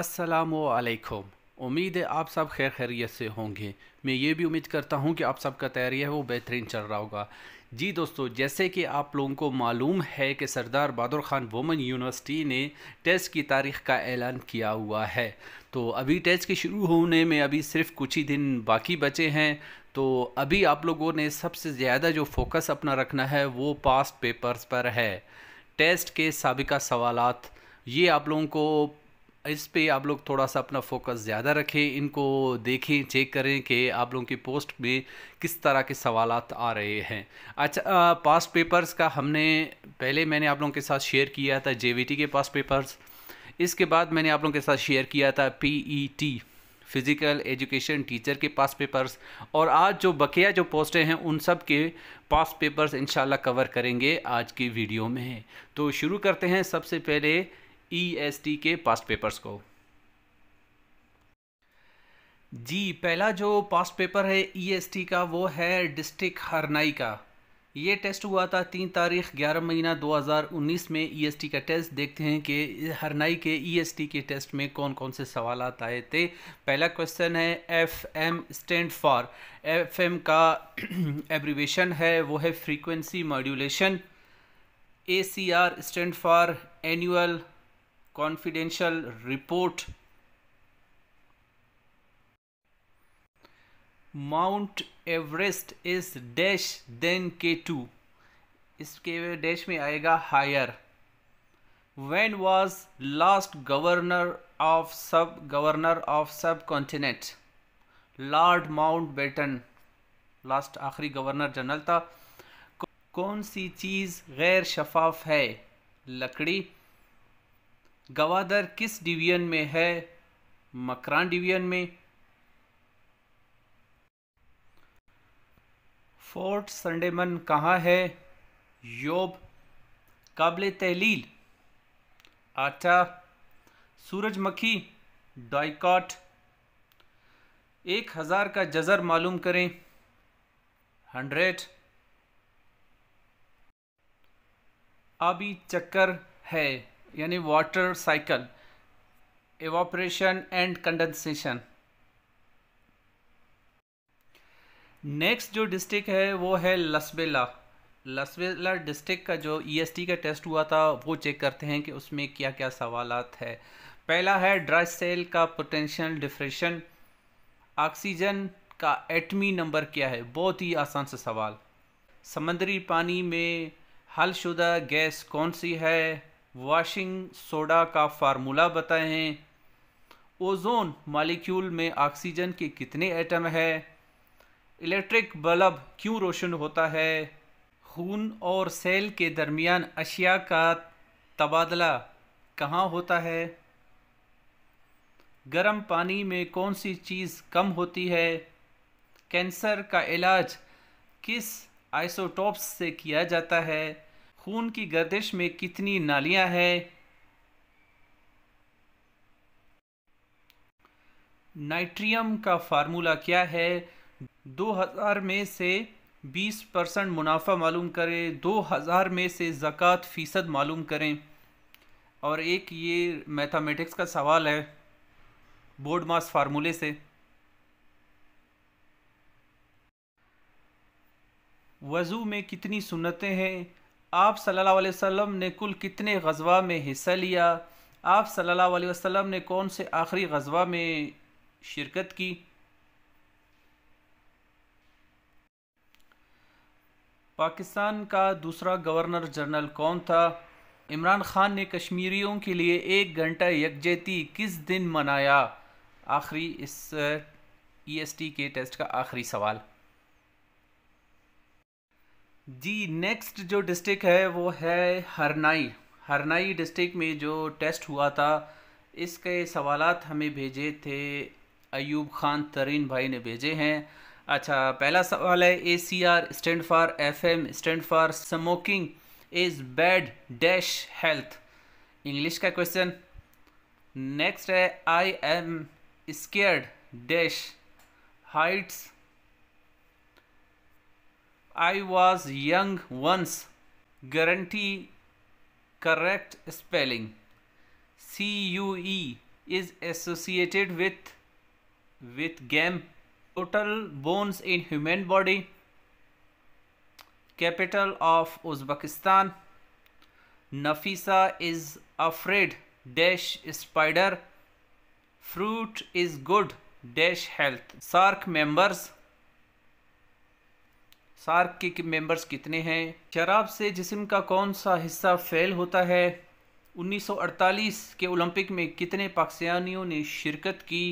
असलकुम उम्मीद है आप सब खैर खैरियत से होंगे मैं ये भी उम्मीद करता हूँ कि आप सबका तैयारी है वो बेहतरीन चल रहा होगा जी दोस्तों जैसे कि आप लोगों को मालूम है कि सरदार बहादुर ख़ान वुमेन यूनिवर्सिटी ने टेस्ट की तारीख का ऐलान किया हुआ है तो अभी टेस्ट के शुरू होने में अभी सिर्फ कुछ ही दिन बाकी बचे हैं तो अभी आप लोगों ने सबसे ज़्यादा जो फोकस अपना रखना है वो पास्ट पेपर्स पर है टेस्ट के सबका सवालत ये आप लोगों को इस पे आप लोग थोड़ा सा अपना फोकस ज़्यादा रखें इनको देखें चेक करें कि आप लोगों की पोस्ट में किस तरह के सवाल आ रहे हैं अच्छा पास पेपर्स का हमने पहले मैंने आप लोगों के साथ शेयर किया था जे के पास पेपर्स इसके बाद मैंने आप लोगों के साथ शेयर किया था पी फ़िज़िकल एजुकेशन टीचर के पास पेपर्स और आज जो बकिया जो पोस्टें हैं उन सब के पास पेपर्स इन कवर करेंगे आज की वीडियो में तो शुरू करते हैं सबसे पहले ई e के पास्ट पेपर्स को जी पहला जो पास्ट पेपर है ई e का वो है डिस्ट्रिक्ट हरनाई का ये टेस्ट हुआ था तीन तारीख ग्यारह महीना 2019 में ईएसटी e का टेस्ट देखते हैं कि हरनाई के ईएसटी के टेस्ट में कौन कौन से सवाल आए थे पहला क्वेश्चन है F M stand for F M का एब्रीवेशन है वो है frequency modulation A C R stand for annual confidential report Mount Everest is dash then K two इसके डैश में आएगा हायर was last governor of sub governor of subcontinent Lord Mountbatten last आखिरी governor general था कौन सी चीज़ गैर शफाफ है लकड़ी गवादर किस डिवीजन में है मकरान डिवीजन में फोर्ट संडेमन कहाँ है योब काबिल तहलील आटा सूरजमखी डाइकॉट एक हज़ार का जजर मालूम करें हंड्रेड आबी चक्कर है यानी water cycle evaporation and condensation next जो डिस्ट्रिक्ट है वो है लसबेला लसबेला डिस्ट्रिक्ट का जो ईएसटी e का टेस्ट हुआ था वो चेक करते हैं कि उसमें क्या क्या सवाल है पहला है ड्राई सेल का पोटेंशियल डिफ्रेशन ऑक्सीजन का एटमी नंबर क्या है बहुत ही आसान से सवाल समंदरी पानी में हलशुदा गैस कौन सी है वॉशिंग सोडा का फार्मूला बताएं ओजोन मालिक्यूल में ऑक्सीजन के कितने एटम है इलेक्ट्रिक बल्ब क्यों रोशन होता है खून और सेल के दरमियान अशिया का तबादला कहाँ होता है गर्म पानी में कौन सी चीज़ कम होती है कैंसर का इलाज किस आइसोटॉप्स से किया जाता है खून की गर्दिश में कितनी नालियां हैं नाइट्रियम का फार्मूला क्या है 2000 में से 20 परसेंट मुनाफा मालूम करें 2000 में से ज़क़़त फ़ीसद मालूम करें और एक ये मैथमेटिक्स का सवाल है बोर्ड मास फार्मूले से वज़ू में कितनी सुन्नतें हैं आप सल्लल्लाहु अलैहि वसल्लम ने कुल कितने गजवा में हिस्सा लिया आप सल्लल्लाहु अलैहि वसल्लम ने कौन से आखिरी गजवा में शिरकत की पाकिस्तान का दूसरा गवर्नर जनरल कौन था इमरान खान ने कश्मीरियों के लिए एक घंटा यकजहती किस दिन मनाया आखिरी इस ईएसटी के टेस्ट का आखिरी सवाल जी नेक्स्ट जो डिस्ट्रिक्ट है वो है हरनाई हरनाई डिस्ट्रिक्ट में जो टेस्ट हुआ था इसके सवाल हमें भेजे थे अयूब खान तरीन भाई ने भेजे हैं अच्छा पहला सवाल है A C R stand for F M stand for smoking is bad dash health English का क्वेश्चन नेक्स्ट है I am scared dash heights I was young once. Guarantee correct spelling. CUE is associated with with GAM. Total bones in human body. Capital of Uzbekistan. Nafisa is afraid dash spider. Fruit is good dash health. SARC members SAARC के, members कितने हैं शराब से जिसम का कौन सा हिस्सा फैल होता है 1948 के ओलंपिक में कितने पाकिस्तानियों ने शिरकत की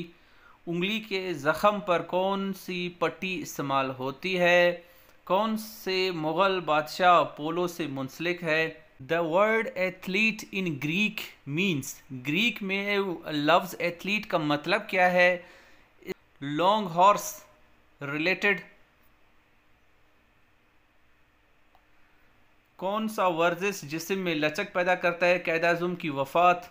उंगली के ज़ख़म पर कौन सी पट्टी इस्तेमाल होती है कौन से मुग़ल बादशाह पोलो से मुंसलिक है the word athlete in Greek means Greek में लफ्ज़ एथलीट का मतलब क्या है लॉन्ग हॉर्स रिलेटेड कौन सा वर्जिश जिसम में लचक पैदा करता है कैदाजुम की वफात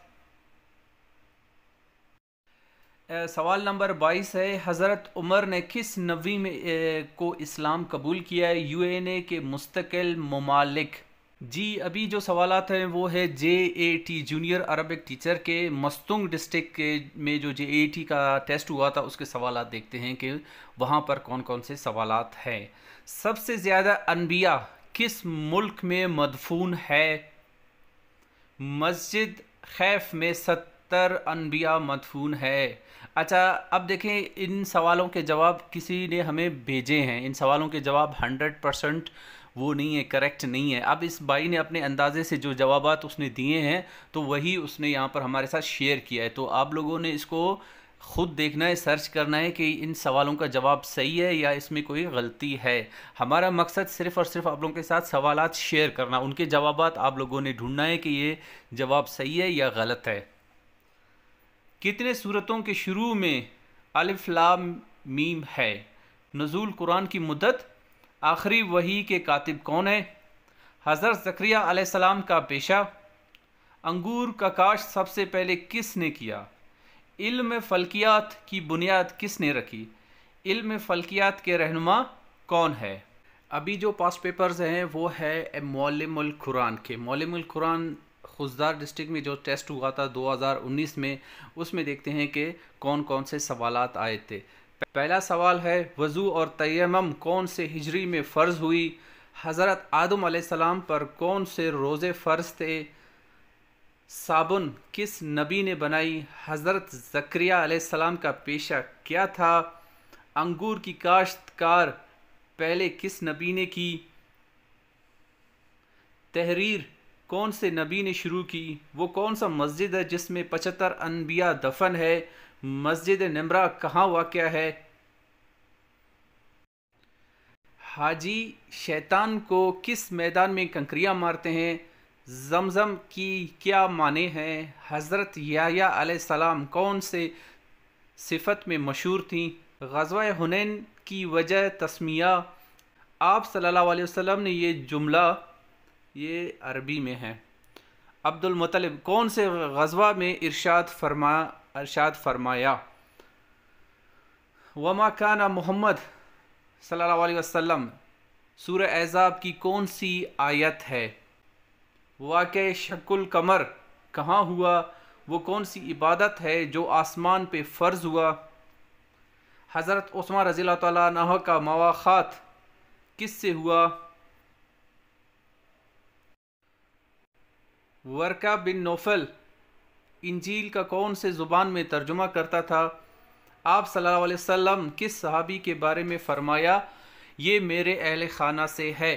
सवाल नंबर बाईस है हज़रत उमर ने किस नबी में ए, को इस्लाम कबूल किया है यू एन ए के मुस्तकिल ममालिक जी अभी जो सवाल हैं वो है J A T junior Arabic teacher के मस्तुंग डिस्ट्रिक्ट के में जो जे ए टी का टेस्ट हुआ था उसके सवाल देखते हैं कि वहाँ पर कौन कौन से सवाल हैं सबसे ज़्यादा अनबिया किस मुल्क में मदफून है मस्जिद खैफ में सत्तर अनबिया मदफून है अच्छा अब देखें इन सवालों के जवाब किसी ने हमें भेजे हैं इन सवालों के जवाब हंड्रेड परसेंट वो नहीं है करेक्ट नहीं है अब इस भाई ने अपने अंदाजे से जो जवाब उसने दिए हैं तो वही उसने यहाँ पर हमारे साथ शेयर किया है तो आप लोगों ने इसको खुद देखना है सर्च करना है कि इन सवालों का जवाब सही है या इसमें कोई गलती है हमारा मकसद सिर्फ और सिर्फ आप लोगों के साथ सवाल शेयर करना उनके जवाब आप लोगों ने ढूंढना है कि ये जवाब सही है या गलत है कितने सूरतों के शुरू में अलफलाम मीम है नज़ुल कुरान की मदत आखिरी वही के कातिब कौन है हज़रत ज़क्रिया का पेशा अंगूर का काश सबसे पहले किसने किया इल्म फ़ल्कियात की बुनियाद किसने रखी इल्म फलकियात के रहनुमा कौन है अभी जो पास पेपर्स हैं वो है मौलमुल कुरान के मौलमुल कुरान खुशदार डिस्ट्रिक्ट में जो टेस्ट हुआ था 2019 में उसमें देखते हैं कि कौन कौन से सवाल आए थे पहला सवाल है वज़ू और तयम कौन से हिजरी में फ़र्ज़ हुई हज़रत आदम पर कौन से रोज़े फ़र्ज़ थे साबुन किस नबी ने बनाई हज़रत ज़क्रिया सलाम का पेशा क्या था अंगूर की काश्तकार पहले किस नबी ने की तहरीर कौन से नबी ने शुरू की वो कौन सा मस्जिद है जिसमें पचहत्तर अनबिया दफन है मस्जिद नमरा कहाँ वाक़ है हाजी शैतान को किस मैदान में कंकरियाँ मारते हैं जमज़म की क्या माने हैं हज़रत सलाम कौन से सिफत में मशहूर थी गजवा हुनैन की वजह तस्मिया आप सल्लल्लाहु अलैहि वसल्लम ने ये जुमला ये अरबी में है अब्दुलमतलब कौन से गजवा में इरशाद फरमा इरशाद फरमाया वमा काना मोहम्मद सल्लल्लाहु अलैहि वसल्लम सूर एज़ाब की कौन सी आयत है वाक़ शकुल कमर कहाँ हुआ वो कौन सी इबादत है जो आसमान पे फ़र्ज़ हुआ हज़रत ओस्मा रज़ी तह का मवाख़ात किस से हुआ वर्का बिन नोफल इंजील का कौन से ज़ुबान में तर्जुमा करता था आप सल्लल्लाहु अलैहि वसल्लम किस सहाबी के बारे में फ़रमाया ये मेरे अहल खाना से है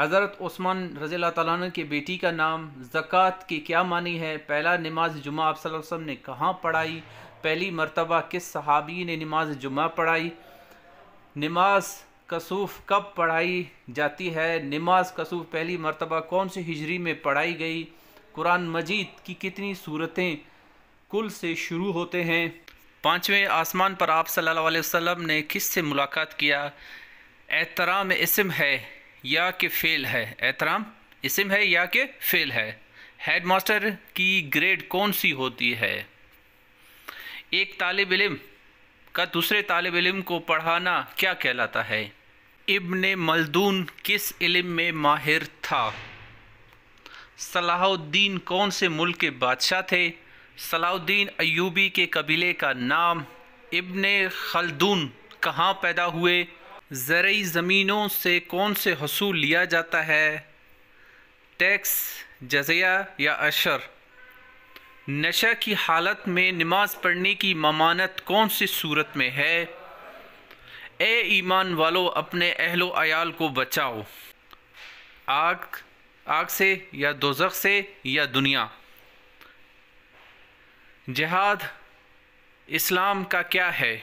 हज़रत ओस्मान रज़ी तन की बेटी का नाम ज़क़़त की क्या मानी है पहला नमाज जुमा आप वसम ने कहाँ पढ़ाई पहली मरतबा किस सहाबी ने नमाज जुमा पढ़ाई नमाज कसूफ कब पढ़ाई जाती है नमाज कसूफ पहली मरतबा कौन सी हिजरी में पढ़ाई गई कुरान मजीद की कितनी सूरतें कुल से शुरू होते हैं पाँचवें आसमान पर आप सल्लल्लाहु अलैहि वसल्लम ने किस से मुलाकात किया एहतराम इसम है या कि फेल है एहतराम इसम है या कि फेल है हेड मास्टर की ग्रेड कौन सी होती है एक तालब इलम का दूसरे तालब इलम को पढ़ाना क्या कहलाता है इबन मलदून किस इलम में माहिर था सलाहुद्दीन कौन से मुल्क के बादशाह थे सलाहुद्दीन अयूबी के कबीले का नाम इबन खलदून कहाँ पैदा हुए ज़रूरी ज़मीनों से कौन से हसूल लिया जाता है टैक्स जजिया या अशर नशा की हालत में नमाज पढ़ने की ममानत कौन सी सूरत में है ए ईमान वालों अपने अहलो आयाल को बचाओ आग आग से या दोजख से या दुनिया जहाद इस्लाम का क्या है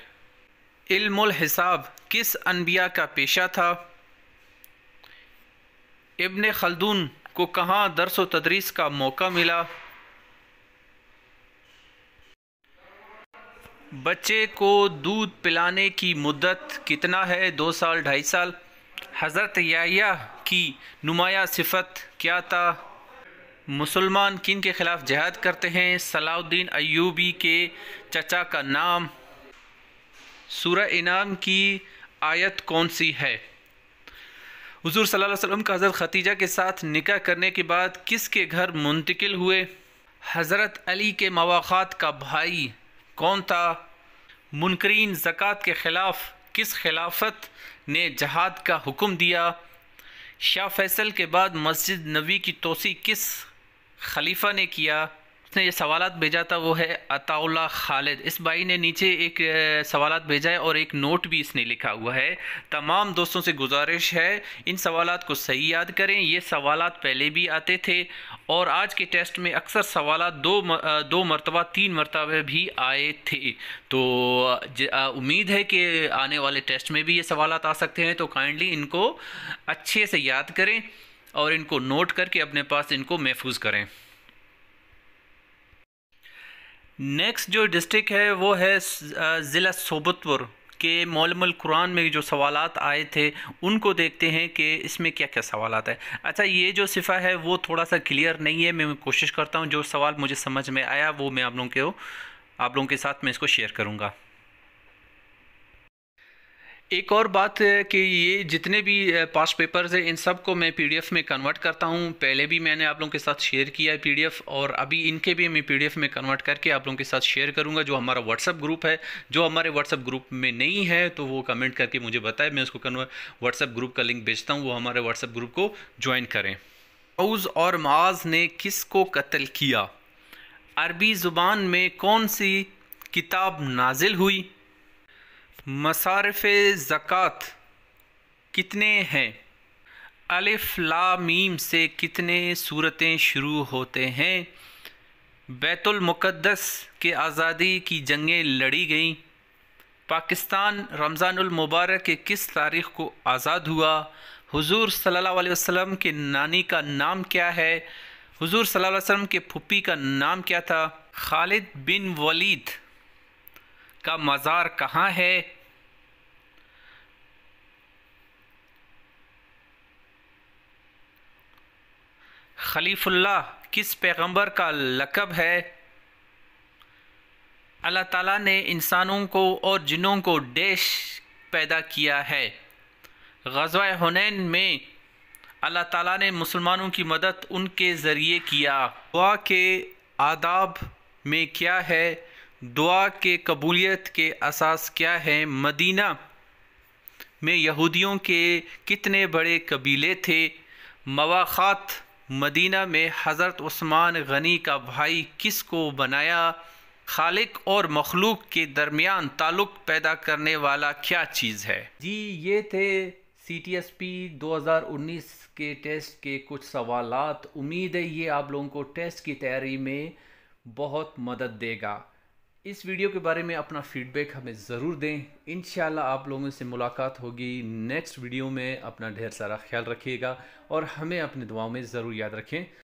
इल्मुल हिसाब किस अनबिया का पेशा था इबन खलदून को कहाँ दरस व तदरीस का मौका मिला बच्चे को दूध पिलाने की मुद्दत कितना है दो साल ढाई साल हज़रत याया की नुमाया सिफत क्या था मुसलमान किन के ख़िलाफ़ जहाद करते हैं सलाउद्दीन अयूबी के चचा का नाम सूर्य इनाम की आयत कौन सी है हजूर सल्लल्लाहु का हज़रत खतीजा के साथ निकाह करने के बाद किसके घर मुंतकिल हुए हज़रत अली के मवाक़ात का भाई कौन था मुनकरीन ज़क़़त के ख़िलाफ़ किस खिलाफत ने जहाद का हुक्म दिया शाह फैसल के बाद मस्जिद नबी की तोसी किस खलीफा ने किया जिसने ये सवाल भेजा था वो है अताउल्ला खालिद इस भाई ने नीचे एक सवाल भेजा है और एक नोट भी इसने लिखा हुआ है तमाम दोस्तों से गुजारिश है इन सवाल को सही याद करें ये सवाल पहले भी आते थे और आज के टेस्ट में अक्सर सवाल दो दो मरतबा तीन मरतबे भी आए थे तो उम्मीद है कि आने वाले टेस्ट में भी ये सवाल आ सकते हैं तो काइंडली इनको अच्छे से याद करें और इनको नोट करके अपने पास इनको महफूज करें नेक्स्ट जो डिस्ट्रिक्ट है वो है ज़िला सोबतपुर के मौलमल कुरान में जो सवाल आए थे उनको देखते हैं कि इसमें क्या क्या सवाल है अच्छा ये जो सिफ़ा है वो थोड़ा सा क्लियर नहीं है मैं कोशिश करता हूँ जो सवाल मुझे समझ में आया वो मैं आप लोगों के आप लोगों के साथ मैं इसको शेयर करूँगा एक और बात कि ये जितने भी पास्ट पेपर्स हैं इन सब को मैं पीडीएफ में कन्वर्ट करता हूँ पहले भी मैंने आप लोगों के साथ शेयर किया है पीडीएफ और अभी इनके भी मैं पीडीएफ में कन्वर्ट करके आप लोगों के साथ शेयर करूँगा जो हमारा व्हाट्सअप ग्रुप है जो हमारे व्हाट्सअप ग्रुप में नहीं है तो वो कमेंट करके मुझे बताए मैं उसको कन्वर्ट व्हाट्सअप ग्रुप का लिंक भेजता हूँ वो हमारे व्हाट्सअप ग्रुप को ज्वाइन करें फौज और माज ने किस को कत्ल किया अरबी ज़ुबान में कौन सी किताब नाजिल हुई मसारफ ज़क़़त कितने हैं अलिफ ला मीम से कितने सूरतें शुरू होते हैं बैतुल मुक़द्दस के आज़ादी की जंगें लड़ी गईं पाकिस्तान रमज़ानुल मुबारक के किस तारीख़ को आज़ाद हुआ हुजूर सल्लल्लाहु अलैहि वसल्लम के नानी का नाम क्या है हुजूर सल्लल्लाहु अलैहि वसल्लम के फुप्पी का नाम क्या था खालिद बिन वलीद का मज़ार कहाँ है खलीफुल्ला किस पैगंबर का लकब है अल्लाह ताला ने इंसानों को और जिनों को डेश पैदा किया है गजवा हुनैन में अल्लाह ताला ने मुसलमानों की मदद उनके ज़रिए किया दुआ के आदाब में क्या है दुआ के कबूलियत के असास क्या हैं मदीना में यहूदियों के कितने बड़े कबीले थे मवाखात मदीना में हज़रत उस्मान गनी का भाई किस को बनाया खालिक और मखलूक के दरमियान ताल्लुक़ पैदा करने वाला क्या चीज़ है जी ये थे सी टी एस पी दो हज़ार उन्नीस के टेस्ट के कुछ सवालात उम्मीद है ये आप लोगों को टेस्ट की तैयारी में बहुत मदद देगा इस वीडियो के बारे में अपना फीडबैक हमें ज़रूर दें इन आप लोगों से मुलाकात होगी नेक्स्ट वीडियो में अपना ढेर सारा ख्याल रखिएगा और हमें अपनी दुआओं में ज़रूर याद रखें